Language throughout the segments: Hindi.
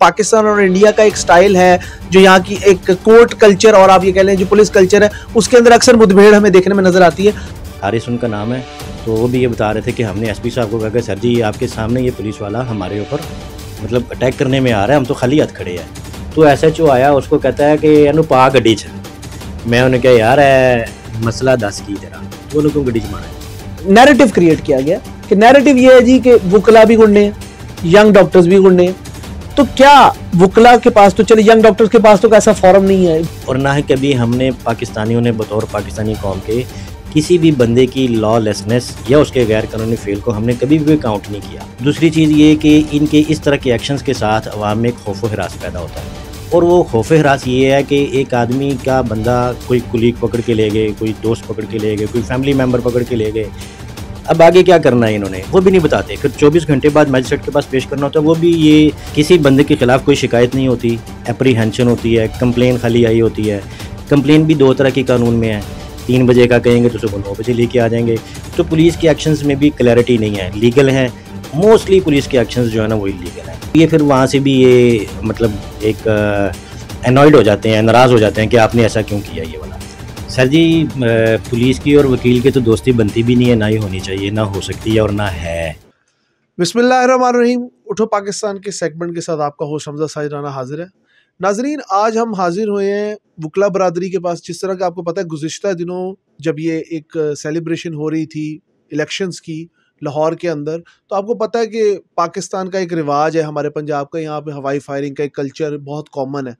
पाकिस्तान और इंडिया का एक स्टाइल है जो यहाँ की एक कोर्ट कल्चर और आप ये कह लें जो पुलिस कल्चर है उसके अंदर अक्सर मुठभेड़ हमें देखने में नजर आती है हारिस उनका नाम है तो वो भी ये बता रहे थे कि हमने एसपी साहब को कहा कि सर जी ये आपके सामने ये पुलिस वाला हमारे ऊपर मतलब अटैक करने में आ रहा है हम तो खाली हाथ खड़े हैं तो एस एच आया उसको कहता है कि एनू पा गड्डी मैं उन्हें कहा यार है मसला दस की तरह तो उन्होंने क्यों गड्डी मारा नैरेटिव क्रिएट किया गया कि नैरेटिव ये है जी कि कला भी गुंडे हैं यंग डॉक्टर्स भी गुंडे हैं तो क्या वकला के पास तो चले यंग डॉक्टर्स के पास तो ऐसा फॉरम नहीं है और ना ही कभी हमने पाकिस्तानियों ने बतौर पाकिस्तानी कौम के किसी भी बंदे की लॉ या उसके गैर कानूनी फेल को हमने कभी भी काउंट नहीं किया दूसरी चीज़ ये कि इनके इस तरह के एक्शंस के साथ अवाम में एक खौफ हरास पैदा होता है और वो खौफ हरास ये है कि एक आदमी का बंदा कोई कुलीग पकड़ के ले गए कोई दोस्त पकड़ के ले गए कोई फैमिली मेम्बर पकड़ के ले गए अब आगे क्या करना है इन्होंने वो भी नहीं बताते फिर 24 घंटे बाद मजिस्ट्रेट के पास पेश करना होता है वो भी ये किसी बंदे के खिलाफ कोई शिकायत नहीं होती अप्रीहेंशन होती है कंप्लेन खाली आई होती है कंप्लेन भी दो तरह की कानून में है तीन बजे का कहेंगे तो सुबह नौ बजे लेके आ जाएंगे तो पुलिस के एक्शंस में भी क्लैरिटी नहीं है लीगल हैं मोस्टली पुलिस के एक्शंस जो है ना वो इलीगल हैं ये फिर वहाँ से भी ये मतलब एक एनॉइड हो जाते हैं नाराज़ हो जाते हैं कि आपने ऐसा क्यों किया ये सर जी पुलिस की और वकील की तो दोस्ती बनती भी नहीं है ना ही होनी चाहिए ना हो सकती है और ना है बिस्मिल्लाम उठो पाकिस्तान के सेगमेंट के साथ आपका होश हमजा साजराना हाजिर है नाजरीन आज हम हाजिर हुए हैं वकला बरदरी के पास जिस तरह का आपको पता है गुजशत दिनों जब ये एक सेलिब्रेशन हो रही थी इलेक्शंस की लाहौर के अंदर तो आपको पता है कि पाकिस्तान का एक रिवाज है हमारे पंजाब का यहाँ पे हवाई फायरिंग का एक कल्चर बहुत कॉमन है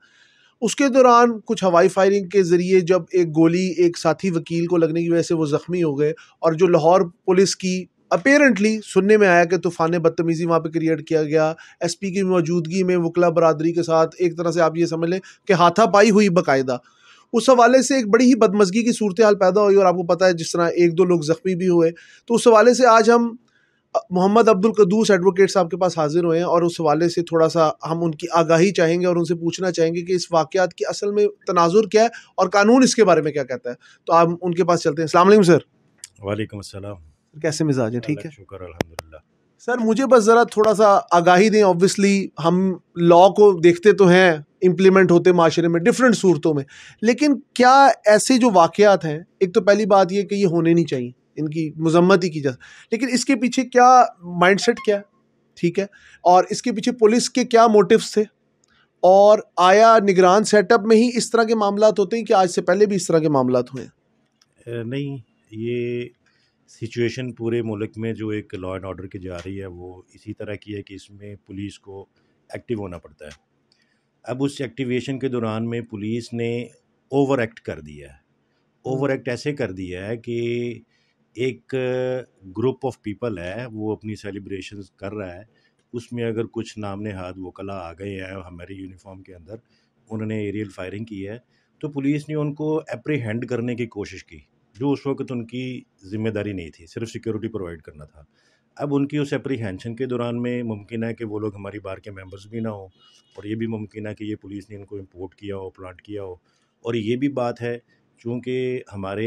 उसके दौरान कुछ हवाई फायरिंग के ज़रिए जब एक गोली एक साथी वकील को लगने की वजह से वो ज़ख्मी हो गए और जो लाहौर पुलिस की अपेरेंटली सुनने में आया कि तूफ़ान बदतमीज़ी वहाँ पे क्रिएट किया गया एसपी की मौजूदगी में वकला बरदरी के साथ एक तरह से आप ये समझ लें कि हाथापाई हुई बाकायदा उस हवाले से एक बड़ी ही बदमजगी की सूरत हाल पैदा हुई और आपको पता है जिस तरह एक दो लोग ज़ख्मी भी हुए तो उस हवाले से आज हम मोहम्मद अब्दुल कदूस एडवोकेट साहब के पास हाजिर हुए हैं और उस हवाले से थोड़ा सा हम उनकी आगाही चाहेंगे और उनसे पूछना चाहेंगे कि इस वाक़ात की असल में तनाजुर क्या है और कानून इसके बारे में क्या कहता है तो आप उनके पास चलते हैं असल सर वालेकुम अस्सलाम कैसे मिजाज है ठीक है शुक्र अलहमदिल्ला सर मुझे बस ज़रा थोड़ा सा आगाही दें ऑब्वियसली हम लॉ को देखते तो हैं इम्प्लीमेंट होते माशरे में डिफरेंट सूरतों में लेकिन क्या ऐसे जो वाक़ात हैं एक तो पहली बात यह कि ये होने नहीं चाहिए इनकी मजम्मत ही की जा लेकिन इसके पीछे क्या माइंडसेट क्या है ठीक है और इसके पीछे पुलिस के क्या मोटिव्स थे और आया निगरान सेटअप में ही इस तरह के मामला होते हैं कि आज से पहले भी इस तरह के मामला हुए नहीं ये सिचुएशन पूरे मुल्क में जो एक लॉ एंड ऑर्डर की जा रही है वो इसी तरह की है कि इसमें पुलिस को एक्टिव होना पड़ता है अब उस एक्टिवेशन के दौरान में पुलिस ने ओवर एक्ट कर दिया है ओवर हम्म। एक्ट ऐसे कर दिया है कि एक ग्रुप ऑफ पीपल है वो अपनी सेलिब्रेशन कर रहा है उसमें अगर कुछ नामने हाथ वकला आ गए हैं हमारे यूनिफॉर्म के अंदर उन्होंने एरियल फायरिंग की है तो पुलिस ने उनको अप्रीहेंड करने की कोशिश की जो उस वक्त उनकी ज़िम्मेदारी नहीं थी सिर्फ सिक्योरिटी प्रोवाइड करना था अब उनकी उस एप्रीहेंशन के दौरान में मुमकिन है कि वो लोग हमारी बार के मेंबर्स भी ना हो और ये भी मुमकिन है कि ये पुलिस ने इनको इम्पोर्ट किया हो प्लांट किया हो और ये भी बात है चूँकि हमारे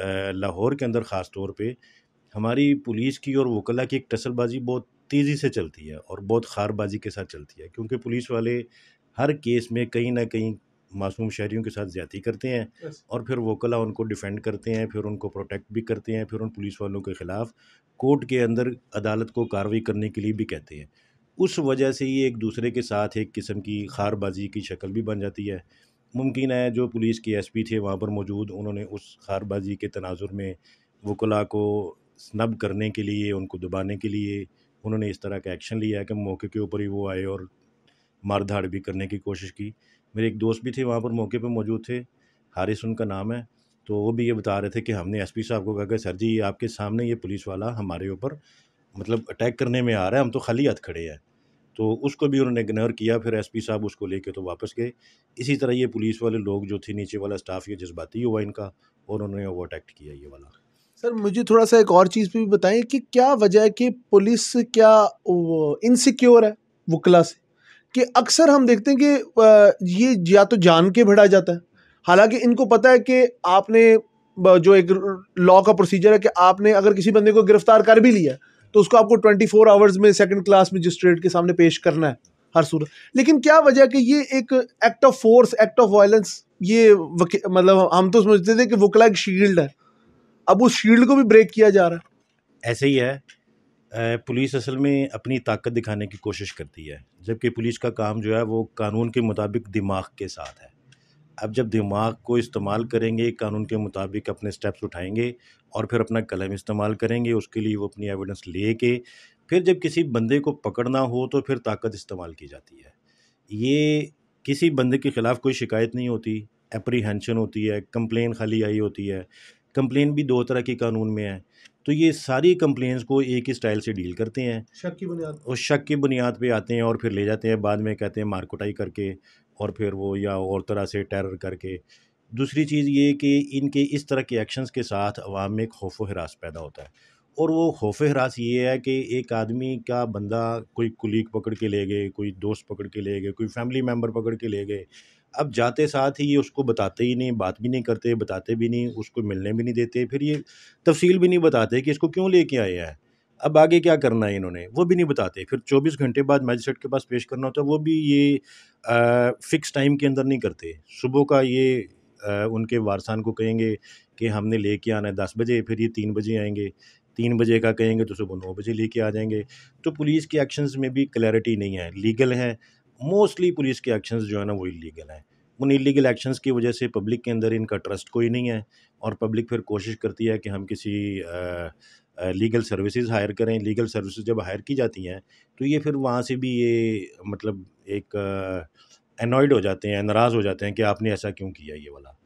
लाहौर के अंदर ख़ास तौर पर हमारी पुलिस की और वकला की एक टसलबाज़ी बहुत तेज़ी से चलती है और बहुत ख़ारबाज़ी के साथ चलती है क्योंकि पुलिस वाले हर केस में कहीं ना कहीं मासूम शहरीों के साथ ज़्यादा करते हैं और फिर वकला उनको डिफेंड करते हैं फिर उनको प्रोटेक्ट भी करते हैं फिर उन पुलिस वालों के ख़िलाफ़ कोर्ट के अंदर अदालत को कार्रवाई करने के लिए भी कहते हैं उस वजह से ही एक दूसरे के साथ एक किस्म की खारबाजी की शक्ल भी बन जाती है मुमकिन है जो पुलिस के एसपी थे वहाँ पर मौजूद उन्होंने उस खारबाजी के तनाजुर में वकला को स्नब करने के लिए उनको दबाने के लिए उन्होंने इस तरह का एक्शन लिया कि मौके के ऊपर ही वो आए और मार धाड़ भी करने की कोशिश की मेरे एक दोस्त भी थे वहाँ पर मौके पर मौजूद थे हारिस उनका नाम है तो वो भी ये बता रहे थे कि हमने पी साहब को कहा कि सर जी आपके सामने ये पुलिस वाला हमारे ऊपर मतलब अटैक करने में आ रहा है हम तो खाली हाथ खड़े हैं तो उसको भी उन्होंने इग्नोर किया फिर एसपी साहब उसको लेके तो वापस गए इसी तरह ये पुलिस वाले लोग जो थे नीचे वाला स्टाफ ये जज्बाती हुआ इनका और उन्होंने ओवर एक्ट किया ये वाला सर मुझे थोड़ा सा एक और चीज़ भी बताएं कि क्या वजह है कि पुलिस क्या इनसिक्योर है वकला से कि अक्सर हम देखते हैं कि ये या तो जान के भिड़ा जाता है हालांकि इनको पता है कि आपने जो एक लॉ का प्रोसीजर है कि आपने अगर किसी बंदे को गिरफ्तार कर भी लिया तो उसको आपको ट्वेंटी फोर आवर्स में सेकेंड क्लास मजिस्ट्रेट के सामने पेश करना है हर सूरत लेकिन क्या वजह कि ये एक act of force act of violence ये मतलब हम तो समझते थे कि वकला एक शील्ड है अब उस शील्ड को भी ब्रेक किया जा रहा है ऐसे ही है पुलिस असल में अपनी ताकत दिखाने की कोशिश करती है जबकि पुलिस का काम जो है वो कानून के मुताबिक दिमाग के साथ है अब जब दिमाग को इस्तेमाल करेंगे कानून के मुताबिक अपने स्टेप्स उठाएंगे और फिर अपना कलम इस्तेमाल करेंगे उसके लिए वो अपनी एविडेंस ले के फिर जब किसी बंदे को पकड़ना हो तो फिर ताकत इस्तेमाल की जाती है ये किसी बंदे के ख़िलाफ़ कोई शिकायत नहीं होती अप्रीहेंशन होती है कंप्लेन खाली आई होती है कंप्लेन भी दो तरह के कानून में है तो ये सारी कम्प्लेंस को एक ही स्टाइल से डील करते हैं शक की बुनियाद और शक की बुनियाद पे आते हैं और फिर ले जाते हैं बाद में कहते हैं मारकुटाई करके और फिर वो या और तरह से टेरर करके दूसरी चीज़ ये कि इनके इस तरह के एक्शंस के साथ अवाम में एक खौफ हरास पैदा होता है और वो खौफ हरास ये है कि एक आदमी का बंदा कोई कुलीग पकड़ के ले गए कोई दोस्त पकड़ के ले गए कोई फैमिली मेम्बर पकड़ के ले गए अब जाते साथ ही ये उसको बताते ही नहीं बात भी नहीं करते बताते भी नहीं उसको मिलने भी नहीं देते फिर ये तफसील भी नहीं बताते कि इसको क्यों लेके आए हैं अब आगे क्या करना है इन्होंने वो भी नहीं बताते फिर 24 घंटे बाद मजिस्ट्रेट के पास पेश करना होता है वो भी ये आ, फिक्स टाइम के अंदर नहीं करते सुबह का ये आ, उनके वारसान को कहेंगे कि हमने लेके आना है दस बजे फिर ये तीन बजे आएंगे तीन बजे का कहेंगे तो सुबह नौ बजे लेके आ जाएंगे तो पुलिस के एक्शंस में भी क्लैरिटी नहीं है लीगल हैं मोस्टली पुलिस के एक्शंस जो है ना वो इलीगल हैं उन इलीगल एक्शंस की वजह से पब्लिक के अंदर इनका ट्रस्ट कोई नहीं है और पब्लिक फिर कोशिश करती है कि हम किसी आ, लीगल सर्विसेज हायर करें लीगल सर्विसेज जब हायर की जाती हैं तो ये फिर वहाँ से भी ये मतलब एक एनॉयड हो जाते हैं नाराज़ हो जाते हैं कि आपने ऐसा क्यों किया ये वाला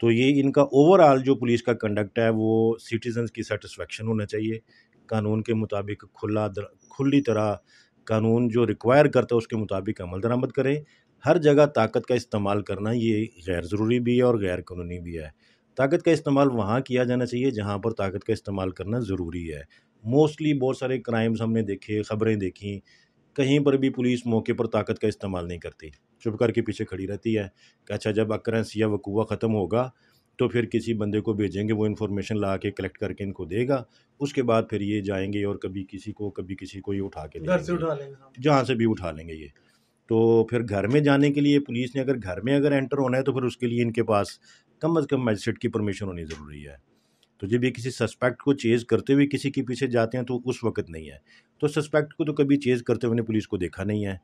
तो ये इनका ओवरऑल जो पुलिस का कंडक्ट है वो सिटीजन्स की सेटिस्फेक्शन होना चाहिए कानून के मुताबिक खुला खुली तरह कानून जो रिक्वायर करता है उसके मुताबिक अमल दरामद करें हर जगह ताकत का इस्तेमाल करना ये गैर ज़रूरी भी है और गैर कानूनी भी है ताकत का इस्तेमाल वहाँ किया जाना चाहिए जहाँ पर ताकत का इस्तेमाल करना ज़रूरी है मोस्टली बहुत सारे क्राइम्स हमने देखे ख़बरें देखी कहीं पर भी पुलिस मौके पर ताकत का इस्तेमाल नहीं करती चुप करके पीछे खड़ी रहती है कि अच्छा जब अक्रेंस या वकूवा ख़त्म होगा तो फिर किसी बंदे को भेजेंगे वो इन्फॉर्मेशन ला के कलेक्ट करके इनको देगा उसके बाद फिर ये जाएंगे और कभी किसी को कभी किसी को ये उठा के घर से उठा लेंगे हाँ। जहाँ से भी उठा लेंगे ये तो फिर घर में जाने के लिए पुलिस ने अगर घर में अगर एंटर होना है तो फिर उसके लिए इनके पास कम अज़ कम मजिस्ट्रेट की परमिशन होनी ज़रूरी है तो जब ये किसी सस्पेक्ट को चेज़ करते हुए किसी के पीछे जाते हैं तो उस वक्त नहीं है तो सस्पेक्ट को तो कभी चेज़ करते हुए पुलिस को देखा नहीं है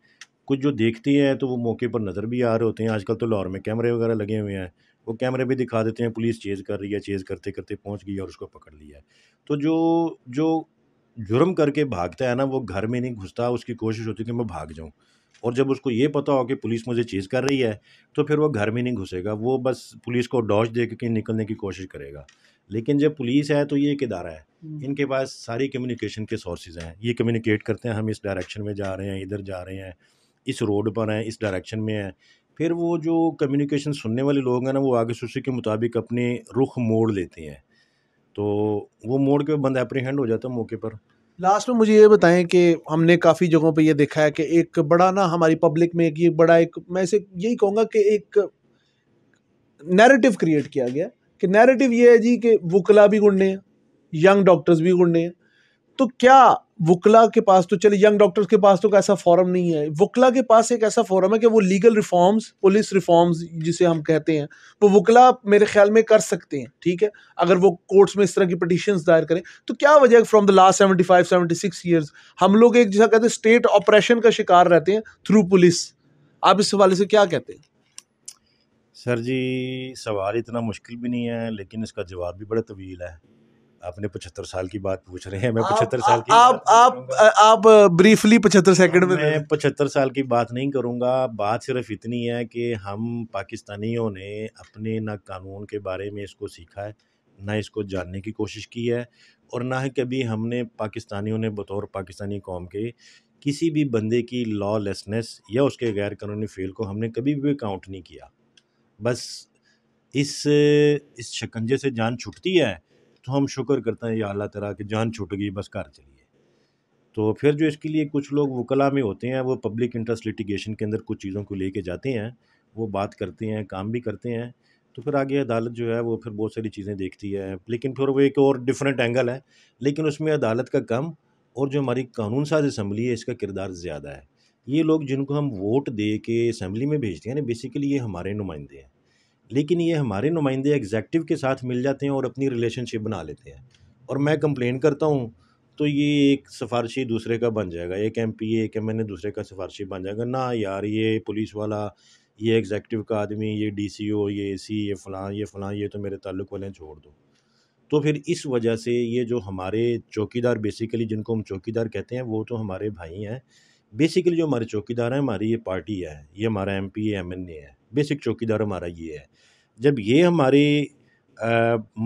कुछ जो देखते हैं तो वो मौके पर नज़र भी आ रहे होते हैं आजकल तो लाहौर में कैमरे वगैरह लगे हुए हैं वो कैमरे भी दिखा देते हैं पुलिस चेज़ कर रही है चेज़ करते करते पहुंच गई और उसको पकड़ लिया तो जो जो जुर्म करके भागता है ना वो घर में नहीं घुसता उसकी कोशिश होती है कि मैं भाग जाऊँ और जब उसको ये पता हो कि पुलिस मुझे चीज़ कर रही है तो फिर वो घर में नहीं घुसेगा वो बस पुलिस को डॉच दे के निकलने की कोशिश करेगा लेकिन जब पुलिस है तो ये एक इदारा है हम्म। इनके पास सारी कम्युनिकेशन के सोर्सेज हैं ये कम्युनिकेट करते हैं हम इस डायरेक्शन में जा रहे हैं इधर जा रहे हैं इस रोड पर हैं इस डायरेक्शन में हैं फिर वो जो कम्युनिकेशन सुनने वाले लोग हैं ना वो आगे सोचे के मुताबिक अपने रुख मोड़ लेते हैं तो वो मोड़ के बंद अप्रीहेंड हो जाता है मौके पर लास्ट में मुझे ये बताएं कि हमने काफ़ी जगहों पर यह देखा है कि एक बड़ा ना हमारी पब्लिक में एक ये बड़ा एक मैं इसे यही कहूँगा कि एक नैरेटिव क्रिएट किया गया कि नैरेटिव ये है जी कि वकला भी गुंडे हैं यंग डॉक्टर्स भी गुंडे हैं तो क्या वकला के पास तो चले यंग डॉक्टर्स के पास तो ऐसा फॉरम नहीं है वकला के पास एक ऐसा फॉरम है कि वो लीगल रिफॉर्म्स पुलिस रिफॉर्म्स जिसे हम कहते हैं वो वकला मेरे ख्याल में कर सकते हैं ठीक है अगर वो कोर्ट्स में इस तरह की पटिशन दायर करें तो क्या वजह है from the last seventy five seventy six years हम लोग एक जैसा कहते हैं स्टेट ऑपरेशन का शिकार रहते हैं थ्रू पुलिस आप इस हवाले से क्या कहते हैं सर जी सवाल इतना मुश्किल भी नहीं है लेकिन इसका जवाब भी बड़ा तवील है आपने पचहत्तर साल की बात पूछ रहे हैं मैं पचहत्तर साल की आप आप आप ब्रीफली पचहत्तर सेकंड में मैं पचहत्तर साल की बात नहीं करूंगा बात सिर्फ इतनी है कि हम पाकिस्तानियों ने अपने ना कानून के बारे में इसको सीखा है ना इसको जानने की कोशिश की है और ना ही कभी हमने पाकिस्तानियों ने बतौर पाकिस्तानी कौम के किसी भी बंदे की लॉ या उसके गैर कानूनी फेल को हमने कभी भी काउंट नहीं किया बस इस इस शिकंजे से जान छुटती है तो हम शुक्र करते हैं या अल्लाह तला कि जान छूट गई बस घर चलिए तो फिर जो इसके लिए कुछ लोग वकला में होते हैं वो पब्लिक इंटरेस्ट लिटिगेशन के अंदर कुछ चीज़ों को लेके जाते हैं वो बात करते हैं काम भी करते हैं तो फिर आगे अदालत जो है वो फिर बहुत सारी चीज़ें देखती है लेकिन फिर वो एक और डिफरेंट एंगल है लेकिन उसमें अदालत का कम और जो हमारी कानून साज असम्बली है इसका किरदार ज़्यादा है ये लोग जिनको हम वोट दे के असम्बली में भेजते हैं ना बेसिकली ये हमारे नुमाइंदे हैं लेकिन ये हमारे नुमाइंदे एग्जैक्टिव के साथ मिल जाते हैं और अपनी रिलेशनशिप बना लेते हैं और मैं कंप्लेन करता हूँ तो ये एक सिफारशी दूसरे का बन जाएगा एक एम पी एक एम एन ए दूसरे का सिफारशी बन जाएगा ना यार ये पुलिस वाला ये एग्जैक्टिव का आदमी ये डी सी ओ ये ए सी ये फ़लाँ ये फ़लाँ ये तो मेरे ताल्लुक़ वाले हैं छोड़ दो तो फिर इस वजह से ये जो हमारे चौकीदार बेसिकली जिनको हम चौकीदार कहते हैं वो तो हमारे भाई हैं बेसिकली जो हमारे चौकीदार हैं हमारी ये पार्टी है ये हमारा M P M N A है बेसिक चौकीदार हमारा ये है जब ये हमारे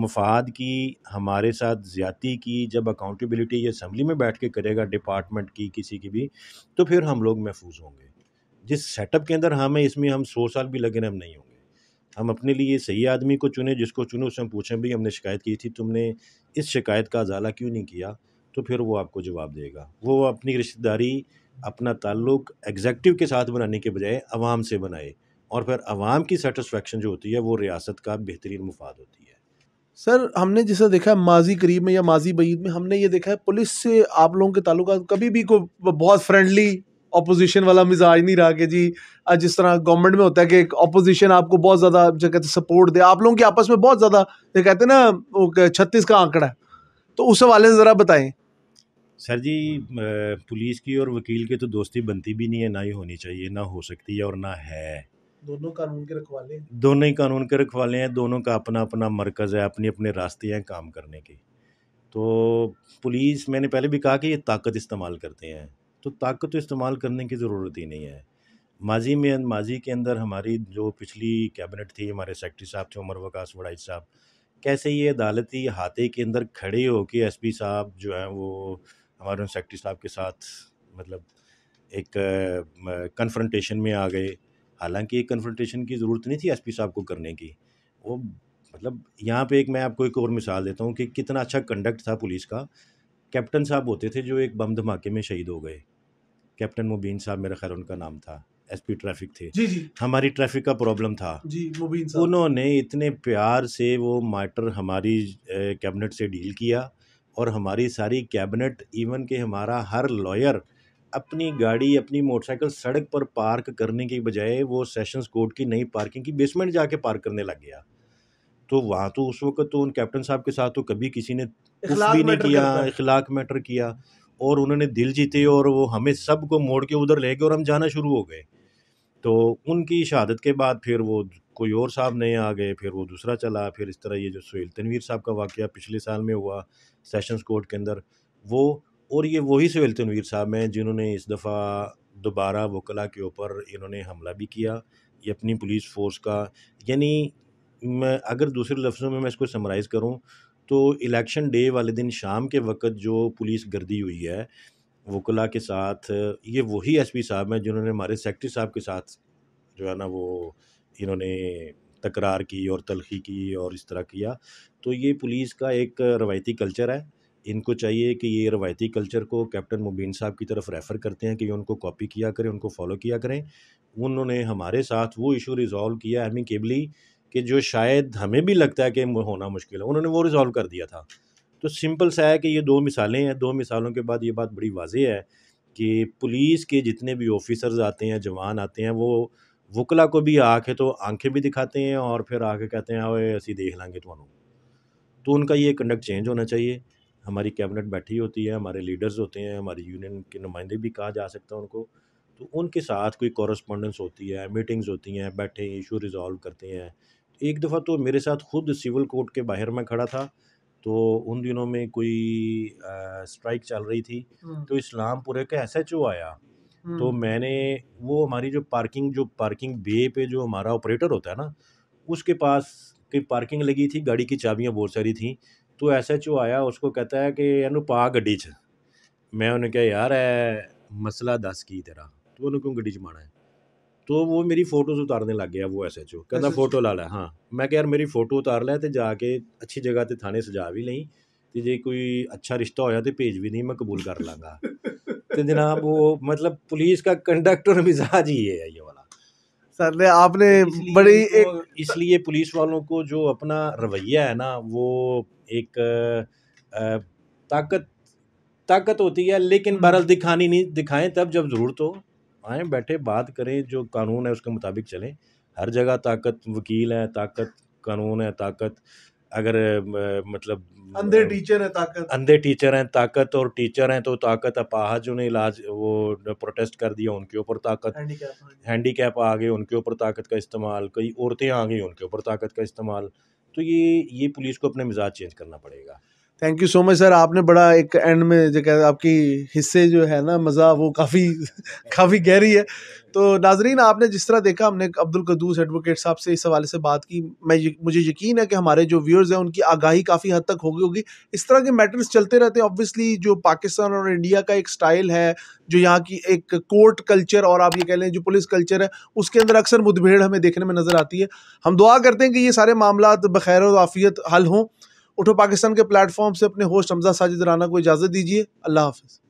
मफाद की हमारे साथ ज़्यादी की जब अकाउंटेबिलिटी ये असम्बली में बैठ के करेगा डिपार्टमेंट की किसी की भी तो फिर हम लोग महफूज होंगे जिस सेटअप के अंदर हमें इसमें हम सौ साल भी लगे हम नहीं होंगे हम अपने लिए सही आदमी को चुने जिसको चुने उससे हम पूछें भाई हमने शिकायत की थी तुमने इस शिकायत का अजाला क्यों नहीं किया तो फिर वो आपको जवाब देगा वो अपनी रिश्तेदारी अपना ताल्लुक एग्जेक्टिव के साथ बनाने के बजाय आवाम से बनाए और फिर आवाम की सेटिस्फेक्शन जो होती है वो रियासत का बेहतरीन मुफाद होती है सर हमने जैसा देखा है माजी करीब में या माजी बईद में हमने ये देखा है पुलिस से आप लोगों के तल्लु कभी भी कोई बहुत फ्रेंडली अपोजिशन वाला मिजाज नहीं रहा कि जी आज जिस तरह गवर्नमेंट में होता है कि अपोजिशन आपको बहुत ज़्यादा जो कहते सपोर्ट दे आप लोगों के आपस में बहुत ज़्यादा जो कहते हैं ना छत्तीस का आंकड़ा तो उस हवाले से ज़रा बताएं सर जी पुलिस की और वकील की तो दोस्ती बनती भी नहीं है ना ही होनी चाहिए ना हो सकती है और ना है दोनों कानून के रखवाले दोनों ही कानून के रखवाले हैं दोनों का अपना अपना मरकज़ है अपने अपने रास्ते हैं काम करने के तो पुलिस मैंने पहले भी कहा कि ये ताकत इस्तेमाल करते हैं तो ताकत तो इस्तेमाल करने की ज़रूरत ही नहीं है माजी में माजी के अंदर हमारी जो पिछली कैबिनेट थी हमारे सेक्रेटरी साहब थे उमर वकास वड़ाई साहब कैसे ये अदालती हाथे के अंदर खड़े हो के एस पी साहब जो हैं वो हमारे सेक्रेटरी साहब के साथ मतलब एक कन्फ्रंटेशन में आ गए हालांकि एक कन्फ्रंटेशन की ज़रूरत नहीं थी एसपी साहब को करने की वो मतलब यहाँ पे एक मैं आपको एक और मिसाल देता हूँ कि कितना अच्छा कंडक्ट था पुलिस का कैप्टन साहब होते थे जो एक बम धमाके में शहीद हो गए कैप्टन मुबीन साहब मेरा खैर उनका नाम था एसपी ट्रैफिक थे जी जी हमारी ट्रैफिक का प्रॉब्लम था जी मुबीन साहब उन्होंने इतने प्यार से वो मैटर हमारी कैबिनेट से डील किया और हमारी सारी कैबिनेट इवन के हमारा हर लॉयर अपनी गाड़ी अपनी मोटरसाइकिल सड़क पर पार्क करने की बजाय वो सेशंस कोर्ट की नई पार्किंग की बेसमेंट जाके पार्क करने लग गया तो वहाँ तो उस वक्त तो उन कैप्टन साहब के साथ तो कभी किसी ने कुछ भी नहीं किया इखलाक मैटर किया और उन्होंने दिल जीते और वो हमें सबको मोड़ के उधर ले गए और हम जाना शुरू हो गए तो उनकी शहादत के बाद फिर वो कोई और साहब नए आ गए फिर वो दूसरा चला फिर इस तरह ये जो सुहेल तनवीर साहब का वाक़ पिछले साल में हुआ सेशंस कोर्ट के अंदर वो और ये वही सिविल तनवीर साहब हैं जिन्होंने इस दफ़ा दोबारा वकला के ऊपर इन्होंने हमला भी किया ये अपनी पुलिस फोर्स का यानी मैं अगर दूसरे लफ्ज़ों में मैं इसको समराइज़ करूँ तो इलेक्शन डे वाले दिन शाम के वक्त जो पुलिस गर्दी हुई है वकला के साथ ये वही एसपी साहब हैं जिन्होंने हमारे सेक्रेटरी साहब के साथ जो है ना वो इन्होंने तकरार की और तलखी की और इस तरह किया तो ये पुलिस का एक रवायती कल्चर है इनको चाहिए कि ये रवायती कल्चर को कैप्टन मुबीन साहब की तरफ रेफ़र करते हैं कि ये उनको कॉपी किया करें उनको फॉलो किया करें उन्होंने हमारे साथ वो इशू रिज़ॉल्व किया केबली कि जो शायद हमें भी लगता है कि होना मुश्किल है उन्होंने वो रिज़ॉल्व कर दिया था तो सिंपल सा है कि ये दो मिसालें हैं दो मिसालों के बाद ये बात बड़ी वाजे है कि पुलिस के जितने भी ऑफिसर्स आते हैं जवान आते हैं वो वकला को भी आके तो आंखें भी दिखाते हैं और फिर आके कहते हैं अरे असी देख लेंगे तो उनका ये कंडक्ट चेंज होना चाहिए हमारी कैबिनेट बैठी होती है हमारे लीडर्स होते हैं हमारे यूनियन के नुमाइंदे भी कहा जा सकता है उनको तो उनके साथ कोई कॉरस्पॉन्डेंस होती है मीटिंग्स होती हैं बैठे इशू रिजॉल्व करते हैं एक दफ़ा तो मेरे साथ खुद सिविल कोर्ट के बाहर मैं खड़ा था तो उन दिनों में कोई स्ट्राइक चल रही थी हम्म। तो इस्लामपुरे का एस एच ओ आया हम्म। तो मैंने वो हमारी जो पार्किंग जो पार्किंग बे पे जो हमारा ऑपरेटर होता है ना उसके पास की पार्किंग लगी थी गाड़ी की चाबियाँ बहुत सारी थी तो एस एच ओ आया उसको कहता है कि ਇਹਨੂੰ पा गड्डी मैं उन्हें कहा यार है मसला दस की तेरा तू उन्हें क्यों गड्डी चमाना है तो वो मेरी फ़ोटोज़ उतारने लग गया वो एस एच ओ कहता फोटो ला लै हाँ मैं क्या यार मेरी फ़ोटो उतार लै तो जाके अच्छी जगह पर थाने सजा भी नहीं तो जे कोई अच्छा रिश्ता होया तो भेज भी नहीं मैं कबूल कर लाँगा तो जनाब वो मतलब पुलिस का कंडक्टर और मिजाज ही है ये वाला सर ने आपने तो बड़ी तो एक इसलिए पुलिस वालों को जो अपना रवैया है ना वो एक ताकत ताकत होती है लेकिन हम्म। बहरहाल दिखानी नहीं दिखाएं तब जब ज़रूरत हो आए बैठे बात करें जो कानून है उसके मुताबिक चलें हर जगह ताकत वकील है ताकत कानून है ताकत अगर मतलब अंधे टीचर है ताकत अंधे टीचर हैं ताकत और टीचर हैं तो ताकत अपाहज उन्हें इलाज वो प्रोटेस्ट कर दिया उनके ऊपर ताकत हैंडीकैप हाँ आ गए उनके ऊपर ताकत का इस्तेमाल कई औरतें आ गई उनके ऊपर ताकत का इस्तेमाल तो ये ये पुलिस को अपना मिजाज चेंज करना पड़ेगा thank you so much sir आपने बड़ा एक एंड में जो कह आपकी हिस्से जो है ना मज़ा वो काफ़ी काफ़ी गहरी है तो नाजरीन आपने जिस तरह देखा हमने अब्दुल कदूस एडवोकेट साहब से इस हवाले से बात की मैं मुझे यकीन है कि हमारे जो व्यूअर्स हैं उनकी आगाही काफ़ी हद तक होगी होगी इस तरह के मैटर्स चलते रहते हैं ऑब्वियसली जो पाकिस्तान और इंडिया का एक स्टाइल है जो यहाँ की एक कोर्ट कल्चर और आप ये कह लें जो पुलिस कल्चर है उसके अंदर अक्सर मुठभेड़ हमें देखने में नज़र आती है हम दुआ करते हैं कि ये सारे मामला बखैर आफियत हल हों उठो पाकिस्तान के प्लेटफॉर्म से अपने होस्ट हमजा साजिद राना को इजाज़त दीजिए अल्लाह हाफिज़